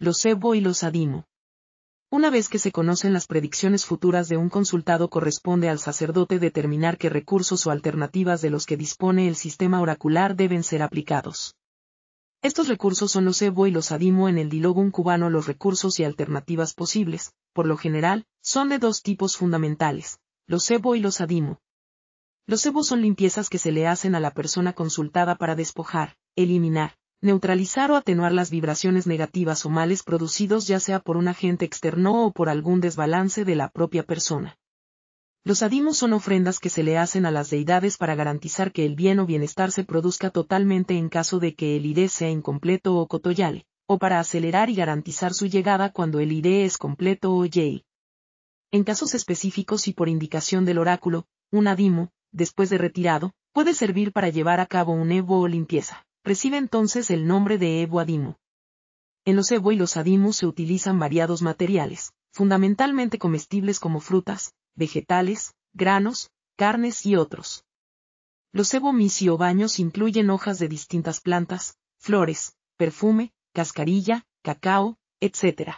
los Sebo y los adimo. Una vez que se conocen las predicciones futuras de un consultado corresponde al sacerdote determinar qué recursos o alternativas de los que dispone el sistema oracular deben ser aplicados. Estos recursos son los Sebo y los Adimo en el Dilogum cubano los recursos y alternativas posibles, por lo general, son de dos tipos fundamentales, los Sebo y los Adimo. Los Sebo son limpiezas que se le hacen a la persona consultada para despojar, eliminar, neutralizar o atenuar las vibraciones negativas o males producidos ya sea por un agente externo o por algún desbalance de la propia persona. Los adimos son ofrendas que se le hacen a las deidades para garantizar que el bien o bienestar se produzca totalmente en caso de que el ID sea incompleto o cotoyale, o para acelerar y garantizar su llegada cuando el ID es completo o yei. En casos específicos y por indicación del oráculo, un adimo, después de retirado, puede servir para llevar a cabo un evo o limpieza recibe entonces el nombre de evo-adimo. En los evo y los adimos se utilizan variados materiales, fundamentalmente comestibles como frutas, vegetales, granos, carnes y otros. Los evo y Baños incluyen hojas de distintas plantas, flores, perfume, cascarilla, cacao, etc.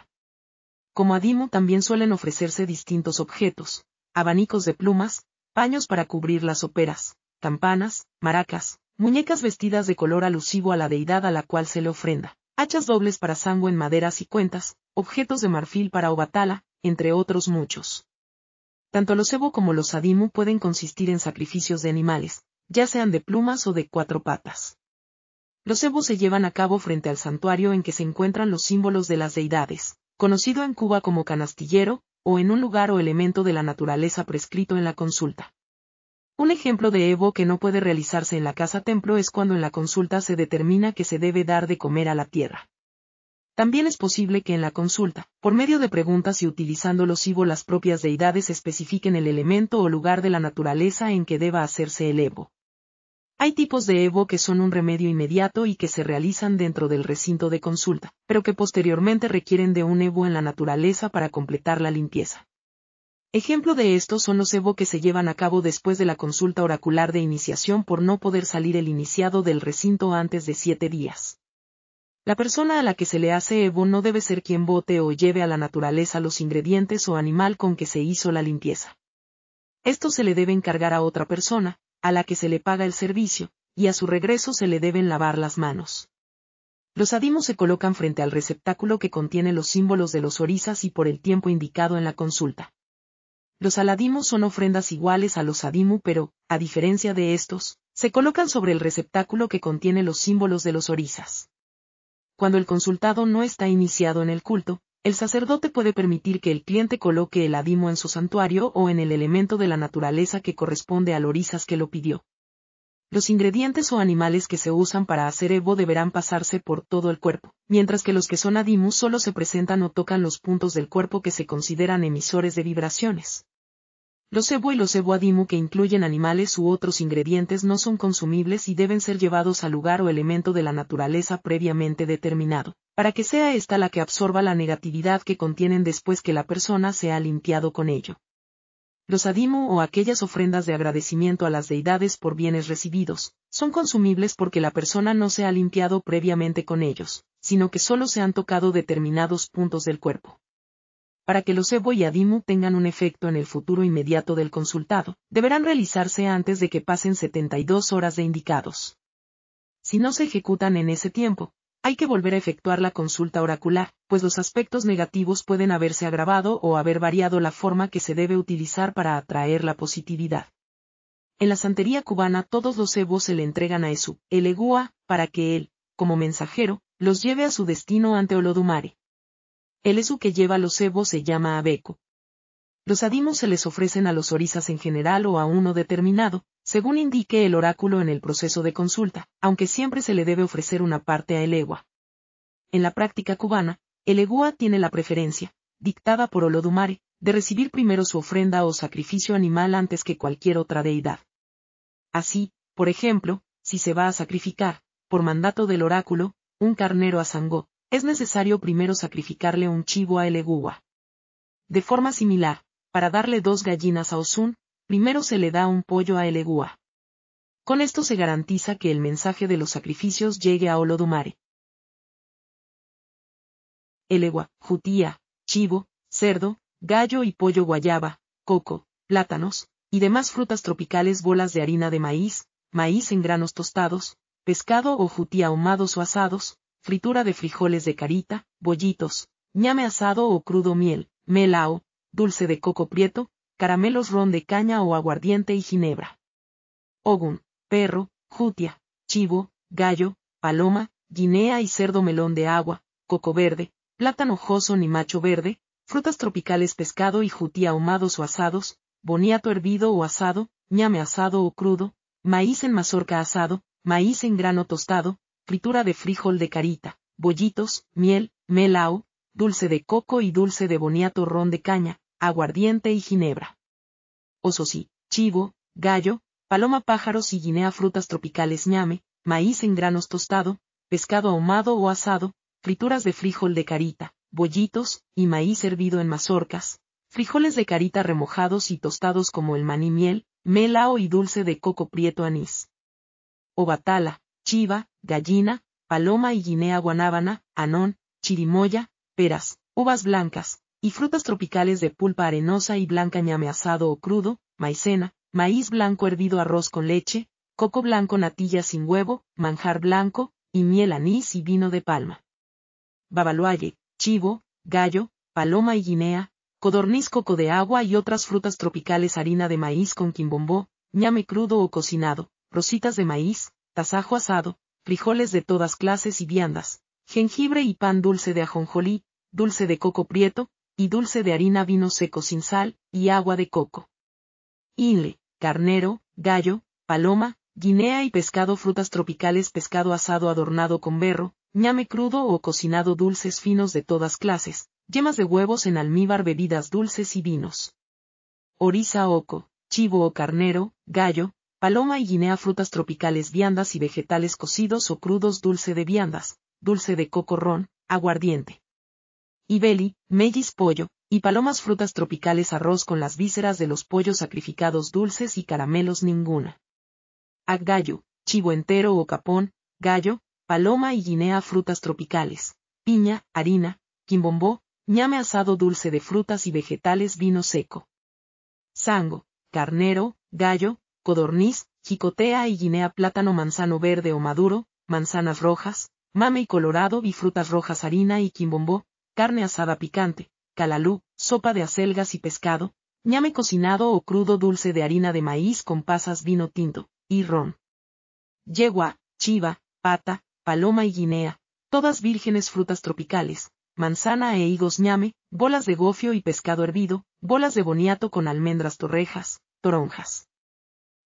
Como adimo también suelen ofrecerse distintos objetos, abanicos de plumas, paños para cubrir las operas, campanas, maracas, muñecas vestidas de color alusivo a la deidad a la cual se le ofrenda, hachas dobles para sango en maderas y cuentas, objetos de marfil para Obatala, entre otros muchos. Tanto los Evo como los Adimu pueden consistir en sacrificios de animales, ya sean de plumas o de cuatro patas. Los cebos se llevan a cabo frente al santuario en que se encuentran los símbolos de las deidades, conocido en Cuba como canastillero, o en un lugar o elemento de la naturaleza prescrito en la consulta. Un ejemplo de Evo que no puede realizarse en la casa templo es cuando en la consulta se determina que se debe dar de comer a la tierra. También es posible que en la consulta, por medio de preguntas y utilizando los Evo las propias deidades especifiquen el elemento o lugar de la naturaleza en que deba hacerse el Evo. Hay tipos de Evo que son un remedio inmediato y que se realizan dentro del recinto de consulta, pero que posteriormente requieren de un Evo en la naturaleza para completar la limpieza. Ejemplo de esto son los EVO que se llevan a cabo después de la consulta oracular de iniciación por no poder salir el iniciado del recinto antes de siete días. La persona a la que se le hace EVO no debe ser quien bote o lleve a la naturaleza los ingredientes o animal con que se hizo la limpieza. Esto se le debe encargar a otra persona, a la que se le paga el servicio, y a su regreso se le deben lavar las manos. Los adimos se colocan frente al receptáculo que contiene los símbolos de los orisas y por el tiempo indicado en la consulta. Los aladimos son ofrendas iguales a los adimu pero, a diferencia de estos, se colocan sobre el receptáculo que contiene los símbolos de los orisas. Cuando el consultado no está iniciado en el culto, el sacerdote puede permitir que el cliente coloque el adimo en su santuario o en el elemento de la naturaleza que corresponde al orisas que lo pidió. Los ingredientes o animales que se usan para hacer evo deberán pasarse por todo el cuerpo, mientras que los que son adimu solo se presentan o tocan los puntos del cuerpo que se consideran emisores de vibraciones. Los cebo y los Adimu que incluyen animales u otros ingredientes no son consumibles y deben ser llevados al lugar o elemento de la naturaleza previamente determinado, para que sea esta la que absorba la negatividad que contienen después que la persona se ha limpiado con ello. Los adimu o aquellas ofrendas de agradecimiento a las deidades por bienes recibidos, son consumibles porque la persona no se ha limpiado previamente con ellos, sino que solo se han tocado determinados puntos del cuerpo para que los Evo y Adimu tengan un efecto en el futuro inmediato del consultado, deberán realizarse antes de que pasen 72 horas de indicados. Si no se ejecutan en ese tiempo, hay que volver a efectuar la consulta oracular, pues los aspectos negativos pueden haberse agravado o haber variado la forma que se debe utilizar para atraer la positividad. En la santería cubana todos los Ebos se le entregan a Esu, el Egua, para que él, como mensajero, los lleve a su destino ante Olodumare. El esu que lleva los cebos se llama abeco. Los adimos se les ofrecen a los orisas en general o a uno determinado, según indique el oráculo en el proceso de consulta, aunque siempre se le debe ofrecer una parte a el egua. En la práctica cubana, el egua tiene la preferencia, dictada por Olodumare, de recibir primero su ofrenda o sacrificio animal antes que cualquier otra deidad. Así, por ejemplo, si se va a sacrificar, por mandato del oráculo, un carnero a Sangó, es necesario primero sacrificarle un chivo a Elegua. De forma similar, para darle dos gallinas a Osún, primero se le da un pollo a Elegua. Con esto se garantiza que el mensaje de los sacrificios llegue a Olodumare. Elegua, jutía, chivo, cerdo, gallo y pollo guayaba, coco, plátanos, y demás frutas tropicales bolas de harina de maíz, maíz en granos tostados, pescado o jutía ahumados o asados, fritura de frijoles de carita, bollitos, ñame asado o crudo miel, melao, dulce de coco prieto, caramelos ron de caña o aguardiente y ginebra. Ogun, perro, jutia, chivo, gallo, paloma, guinea y cerdo melón de agua, coco verde, plátano joso ni macho verde, frutas tropicales pescado y jutía ahumados o asados, boniato hervido o asado, ñame asado o crudo, maíz en mazorca asado, maíz en grano tostado, fritura de frijol de carita, bollitos, miel, melao, dulce de coco y dulce de boniato ron de caña, aguardiente y ginebra. Ososí, chivo, gallo, paloma pájaros y guinea frutas tropicales ñame, maíz en granos tostado, pescado ahumado o asado, frituras de frijol de carita, bollitos, y maíz servido en mazorcas, frijoles de carita remojados y tostados como el maní miel, melao y dulce de coco prieto anís. Obatala, chiva, gallina, paloma y guinea guanábana, anón, chirimoya, peras, uvas blancas, y frutas tropicales de pulpa arenosa y blanca ñame asado o crudo, maicena, maíz blanco hervido arroz con leche, coco blanco natilla sin huevo, manjar blanco, y miel anís y vino de palma. Babaloaye, chivo, gallo, paloma y guinea, codorniz coco de agua y otras frutas tropicales harina de maíz con quimbombó, ñame crudo o cocinado, rositas de maíz, tasajo asado, frijoles de todas clases y viandas, jengibre y pan dulce de ajonjolí, dulce de coco prieto, y dulce de harina vino seco sin sal, y agua de coco. Inle, carnero, gallo, paloma, guinea y pescado frutas tropicales pescado asado adornado con berro, ñame crudo o cocinado dulces finos de todas clases, yemas de huevos en almíbar bebidas dulces y vinos. Oriza oco, chivo o carnero, gallo, Paloma y guinea frutas tropicales viandas y vegetales cocidos o crudos dulce de viandas, dulce de coco aguardiente. Ibeli, mellis pollo, y palomas frutas tropicales arroz con las vísceras de los pollos sacrificados dulces y caramelos ninguna. Aggallo, chivo entero o capón, gallo, paloma y guinea frutas tropicales, piña, harina, quimbombó, ñame asado dulce de frutas y vegetales vino seco. Sango, carnero, gallo, codorniz, jicotea y guinea plátano manzano verde o maduro, manzanas rojas, mame y colorado y frutas rojas harina y quimbombó, carne asada picante, calalú, sopa de acelgas y pescado, ñame cocinado o crudo dulce de harina de maíz con pasas vino tinto, y ron. Yegua, chiva, pata, paloma y guinea, todas vírgenes frutas tropicales, manzana e higos ñame, bolas de gofio y pescado hervido, bolas de boniato con almendras torrejas, toronjas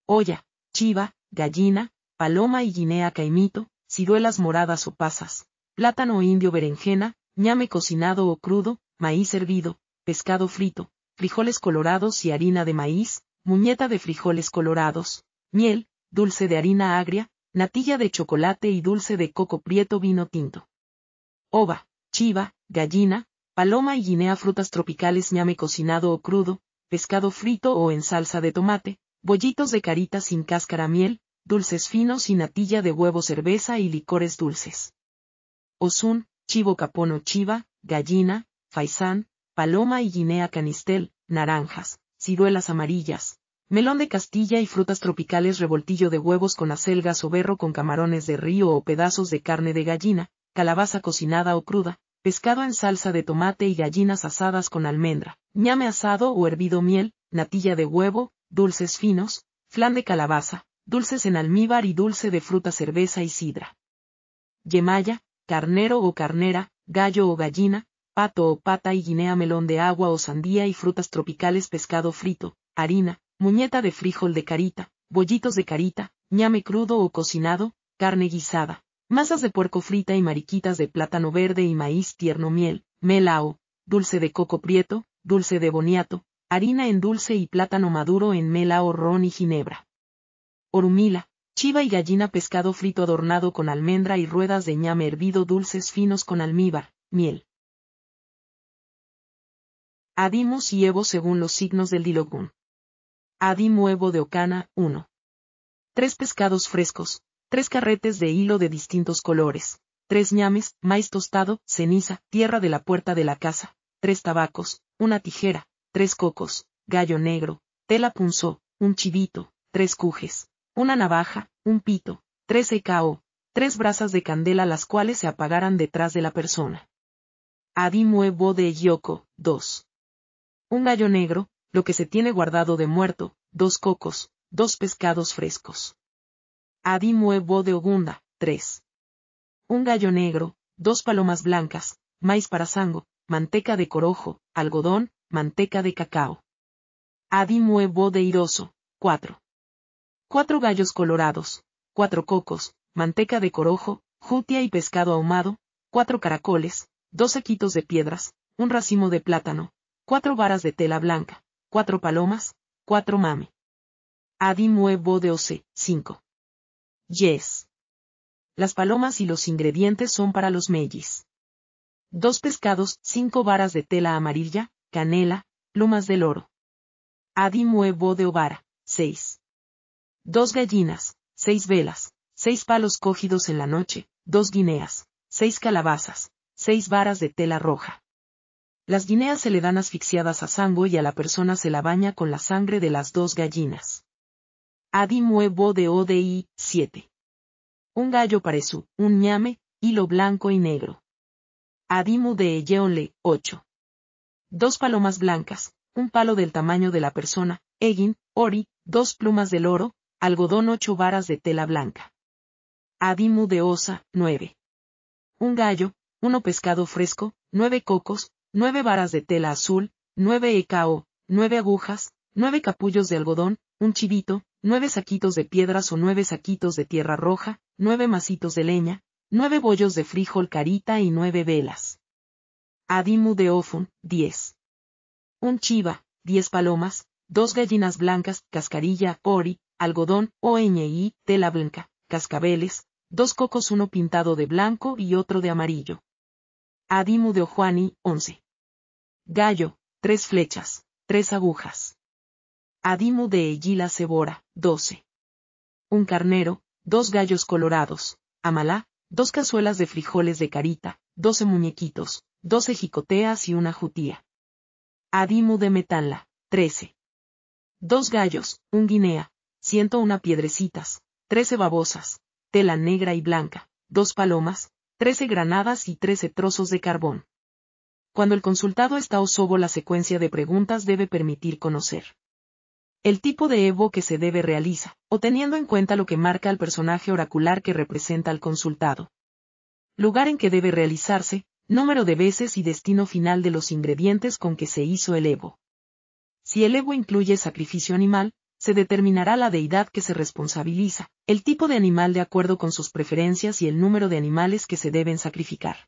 olla, chiva, gallina, paloma y guinea caimito, ciruelas moradas o pasas, plátano indio berenjena, ñame cocinado o crudo, maíz hervido, pescado frito, frijoles colorados y harina de maíz, muñeta de frijoles colorados, miel, dulce de harina agria, natilla de chocolate y dulce de coco prieto vino tinto. Ova, chiva, gallina, paloma y guinea frutas tropicales ñame cocinado o crudo, pescado frito o en salsa de tomate, bollitos de carita sin cáscara miel, dulces finos y natilla de huevo cerveza y licores dulces. Osun, chivo capón o chiva, gallina, faisán, paloma y guinea canistel, naranjas, ciruelas amarillas, melón de Castilla y frutas tropicales revoltillo de huevos con acelgas o berro con camarones de río o pedazos de carne de gallina, calabaza cocinada o cruda, pescado en salsa de tomate y gallinas asadas con almendra, ñame asado o hervido miel, natilla de huevo, dulces finos, flan de calabaza, dulces en almíbar y dulce de fruta cerveza y sidra. Yemaya, carnero o carnera, gallo o gallina, pato o pata y guinea melón de agua o sandía y frutas tropicales pescado frito, harina, muñeta de frijol de carita, bollitos de carita, ñame crudo o cocinado, carne guisada, masas de puerco frita y mariquitas de plátano verde y maíz tierno miel, melao, dulce de coco prieto, dulce de boniato, harina en dulce y plátano maduro en mela o ron y ginebra. Orumila, chiva y gallina pescado frito adornado con almendra y ruedas de ñame hervido dulces finos con almíbar, miel. Adimus y Evo según los signos del Dilogun. Adimu Evo de Ocana, 1. Tres pescados frescos, tres carretes de hilo de distintos colores, tres ñames, maíz tostado, ceniza, tierra de la puerta de la casa, tres tabacos, una tijera, tres cocos, gallo negro, tela punzó, un chivito, tres cujes, una navaja, un pito, tres EKO, tres brasas de candela las cuales se apagaran detrás de la persona. Adimuevo de Yoko, dos. Un gallo negro, lo que se tiene guardado de muerto, dos cocos, dos pescados frescos. Adimuevo de Ogunda, tres. Un gallo negro, dos palomas blancas, maíz para sango, manteca de corojo, algodón, manteca de cacao. Adi muevo de iroso. 4. 4 gallos colorados, 4 cocos, manteca de corojo, jutia y pescado ahumado, 4 caracoles, 2 saquitos de piedras, un racimo de plátano, 4 varas de tela blanca, 4 palomas, 4 mame. Adi muevo de ose. 5. Yes. Las palomas y los ingredientes son para los mellis. 2 pescados, 5 varas de tela amarilla, canela, plumas del oro. Adi de ovara, 6. Dos gallinas, seis velas, seis palos cogidos en la noche, dos guineas, seis calabazas, seis varas de tela roja. Las guineas se le dan asfixiadas a sango y a la persona se la baña con la sangre de las dos gallinas. Adi de ODI, 7. Un gallo para un ñame, hilo blanco y negro. Adimu de Eyeonle, 8 dos palomas blancas, un palo del tamaño de la persona, egin, ori, dos plumas de oro, algodón ocho varas de tela blanca. Adimu de osa, nueve. Un gallo, uno pescado fresco, nueve cocos, nueve varas de tela azul, nueve ecao, nueve agujas, nueve capullos de algodón, un chivito, nueve saquitos de piedras o nueve saquitos de tierra roja, nueve macitos de leña, nueve bollos de frijol carita y nueve velas. Adimu de Ofun, 10. Un chiva, 10 palomas, 2 gallinas blancas, cascarilla, ori, algodón, oñi, tela blanca, cascabeles, 2 cocos uno pintado de blanco y otro de amarillo. Adimu de Ojuani, 11. Gallo, 3 flechas, 3 agujas. Adimu de Egila Cebora, 12. Un carnero, 2 gallos colorados, amalá, 2 cazuelas de frijoles de carita, 12 muñequitos, 12 jicoteas y una jutía. Adimu de Metanla, 13. Dos gallos, un guinea, 101 piedrecitas, 13 babosas, tela negra y blanca, dos palomas, 13 granadas y 13 trozos de carbón. Cuando el consultado está osobo la secuencia de preguntas debe permitir conocer el tipo de evo que se debe realizar, o teniendo en cuenta lo que marca el personaje oracular que representa al consultado. Lugar en que debe realizarse, número de veces y destino final de los ingredientes con que se hizo el Evo. Si el Evo incluye sacrificio animal, se determinará la deidad que se responsabiliza, el tipo de animal de acuerdo con sus preferencias y el número de animales que se deben sacrificar.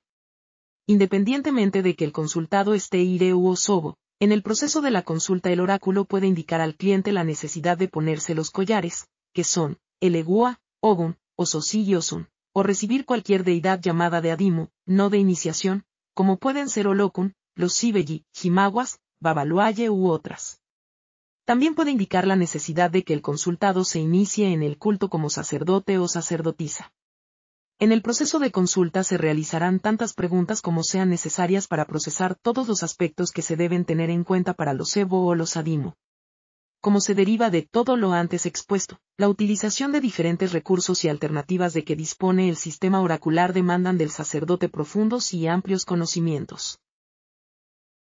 Independientemente de que el consultado esté ireu o sobo, en el proceso de la consulta el oráculo puede indicar al cliente la necesidad de ponerse los collares, que son, el egua, ogun, o Sosí y osun, o recibir cualquier deidad llamada de Adimo, no de iniciación, como pueden ser Olokun, los Sibeji, Jimaguas, Babaluaye u otras. También puede indicar la necesidad de que el consultado se inicie en el culto como sacerdote o sacerdotisa. En el proceso de consulta se realizarán tantas preguntas como sean necesarias para procesar todos los aspectos que se deben tener en cuenta para los Evo o los Adimo como se deriva de todo lo antes expuesto, la utilización de diferentes recursos y alternativas de que dispone el sistema oracular demandan del sacerdote profundos y amplios conocimientos.